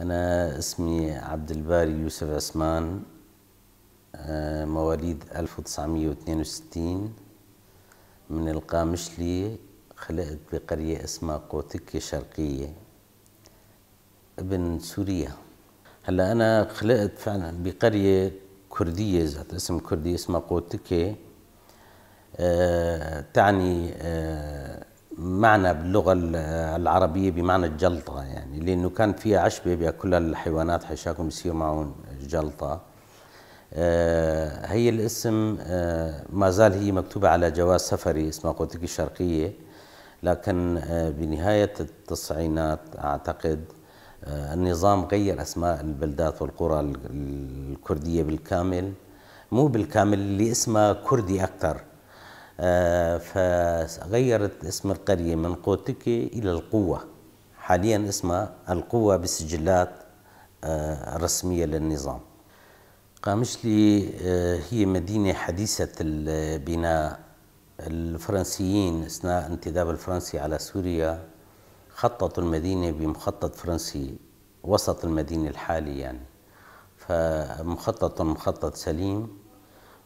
أنا اسمي عبد الباري يوسف عثمان آه، مواليد 1962 من القامشلي خلقت بقرية اسمها قوتكية شرقية ابن سوريا هلا أنا خلقت فعلا بقرية كردية ذات اسم كردي اسمها قوتكية آه، تعني آه، معنى باللغة العربية بمعنى الجلطة يعني لأنه كان فيها عشبة بأكلها الحيوانات حشاكم يصير معهم جلطة آه، هي الاسم آه، ما زال هي مكتوبة على جواز سفري اسمها قوتك الشرقية لكن آه، بنهاية التسعينات أعتقد النظام غير أسماء البلدات والقرى الكردية بالكامل مو بالكامل اللي اسمها كردي أكثر آه، فغيرت اسم القرية من قوتكي إلى القوة حاليا اسمها القوة بالسجلات الرسمية آه، للنظام قامشلي آه، هي مدينة حديثة البناء الفرنسيين أثناء انتداب الفرنسي على سوريا خططوا المدينة بمخطط فرنسي وسط المدينة الحالي يعني فمخطط مخطط سليم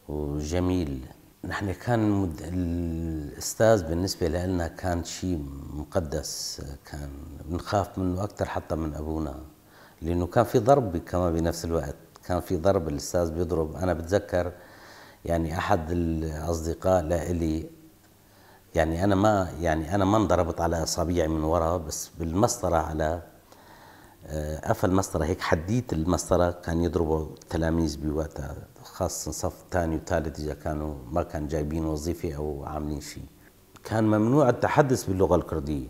وجميل نحن كان مد... الاستاذ بالنسبه لنا كان شيء مقدس كان بنخاف منه اكثر حتى من ابونا لانه كان في ضرب كمان بنفس الوقت كان في ضرب الاستاذ بيضرب انا بتذكر يعني احد الاصدقاء لإلي يعني انا ما يعني انا ما انضربت على اصابعي من ورا بس بالمسطره على آه، قفل مسطرة هيك حديت المسطرة كان يضربوا التلاميذ بوقتها خاصة صف ثاني وثالث إذا كانوا ما كان جايبين وظيفة أو عاملين شيء كان ممنوع التحدث باللغة الكردية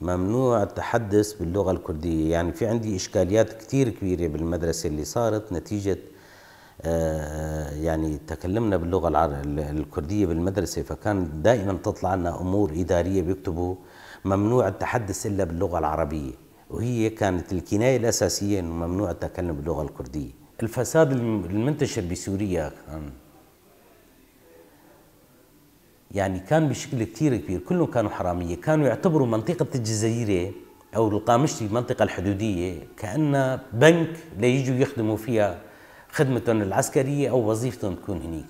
ممنوع التحدث باللغة الكردية يعني في عندي إشكاليات كثير كبيرة بالمدرسة اللي صارت نتيجة آه، يعني تكلمنا باللغة الكردية بالمدرسة فكان دائما تطلع لنا أمور إدارية بيكتبوا ممنوع التحدث إلا باللغة العربية وهي كانت الكناية الأساسية أنه ممنوع التكلم باللغة الكردية الفساد المنتشر بسوريا كان يعني كان بشكل كثير كبير كلهم كانوا حرامية كانوا يعتبروا منطقة الجزيرة أو القامشتي المنطقة الحدودية كأنها بنك ليجوا يخدموا فيها خدمتهم العسكرية أو وظيفتهم تكون هنيك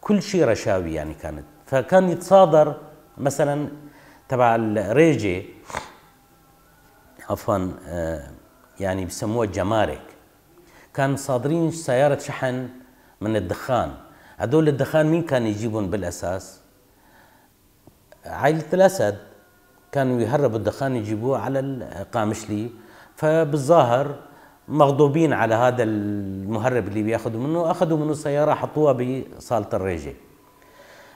كل شيء رشاوي يعني كانت فكان يتصادر مثلا تبع الريجة عفوا آه، يعني بسموها الجمارك كان صادرين سيارة شحن من الدخان هذول الدخان مين كان يجيبهم بالأساس عائلة الأسد كانوا يهربوا الدخان يجيبوه على القامشلي فبالظاهر مغضوبين على هذا المهرب اللي بياخذوا منه اخذوا منه سياره حطوها بصاله الريجه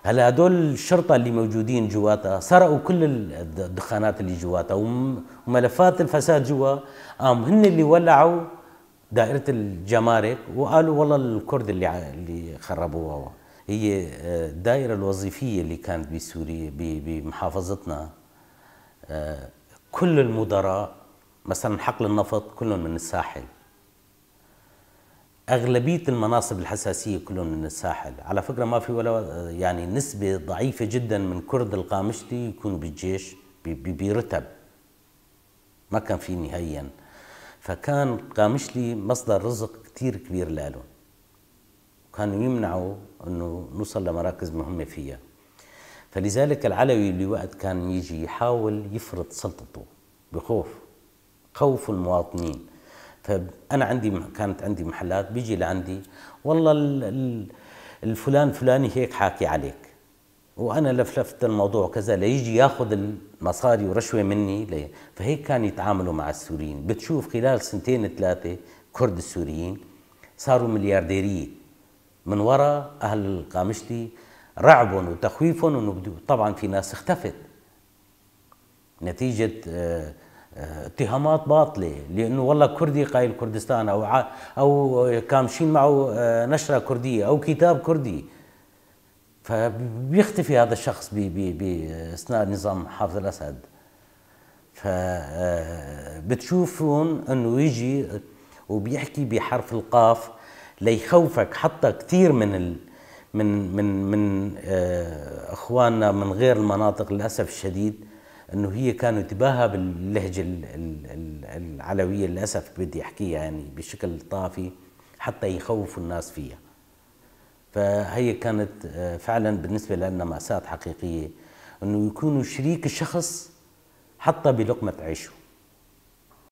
هلا هدول الشرطه اللي موجودين جواتها سرقوا كل الدخانات اللي جواتها وملفات الفساد جوا قام هن اللي ولعوا دائره الجمارك وقالوا والله الكرد اللي اللي خربوها هي آه، الدائره الوظيفيه اللي كانت بسوريا بمحافظتنا آه، كل المدراء مثلا حقل النفط كلهم من الساحل اغلبيه المناصب الحساسيه كلهم من الساحل على فكره ما في ولا يعني نسبه ضعيفه جدا من كرد القامشلي يكون بالجيش برتب ما كان في نهائيا فكان قامشلي مصدر رزق كثير كبير لهم كانوا يمنعوا انه نوصل لمراكز مهمه فيها فلذلك العلوي اللي وقت كان يجي يحاول يفرض سلطته بخوف خوف المواطنين فانا طيب، عندي كانت عندي محلات بيجي لعندي والله الفلان فلاني هيك حاكي عليك وانا لفلفت الموضوع كذا ليجي ياخذ المصاري ورشوه مني لي فهيك كان يتعاملوا مع السوريين بتشوف خلال سنتين ثلاثه كرد السوريين صاروا مليارديريه من وراء اهل القامشلي رعبهم وتخويفهم طبعا في ناس اختفت نتيجه آه، اتهامات باطله لانه والله كردي قايل كردستان او ع... او كامشين معه آه، نشره كرديه او كتاب كردي فبيختفي هذا الشخص باثناء نظام حافظ الاسد فبتشوفون آه، انه يجي وبيحكي بحرف القاف ليخوفك حتى كثير من ال... من من من آه، اخواننا من غير المناطق للاسف الشديد انه هي كانوا تباها باللهجه العلويه للاسف بدي احكيها يعني بشكل طافي حتى يخوفوا الناس فيها. فهي كانت آه، فعلا بالنسبه لنا ماساه حقيقيه انه يكونوا شريك الشخص حتى بلقمه عيشه.